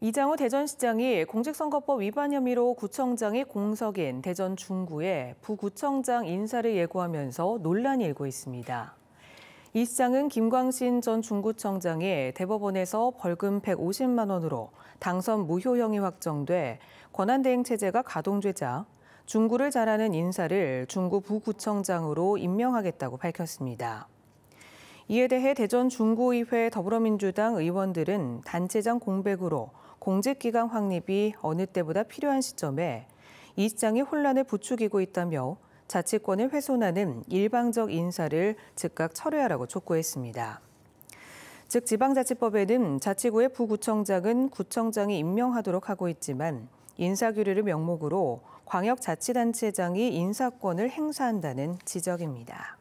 이장우 대전시장이 공직선거법 위반 혐의로 구청장이 공석인 대전 중구에 부구청장 인사를 예고하면서 논란이 일고 있습니다. 이 시장은 김광신 전 중구청장이 대법원에서 벌금 150만 원으로 당선 무효형이 확정돼 권한대행 체제가 가동되자 중구를 잘하는 인사를 중구 부구청장으로 임명하겠다고 밝혔습니다. 이에 대해 대전 중구의회 더불어민주당 의원들은 단체장 공백으로 공직기강 확립이 어느 때보다 필요한 시점에 이 시장이 혼란을 부추기고 있다며 자치권을 훼손하는 일방적 인사를 즉각 철회하라고 촉구했습니다. 즉 지방자치법에는 자치구의 부구청장은 구청장이 임명하도록 하고 있지만 인사규례를 명목으로 광역자치단체장이 인사권을 행사한다는 지적입니다.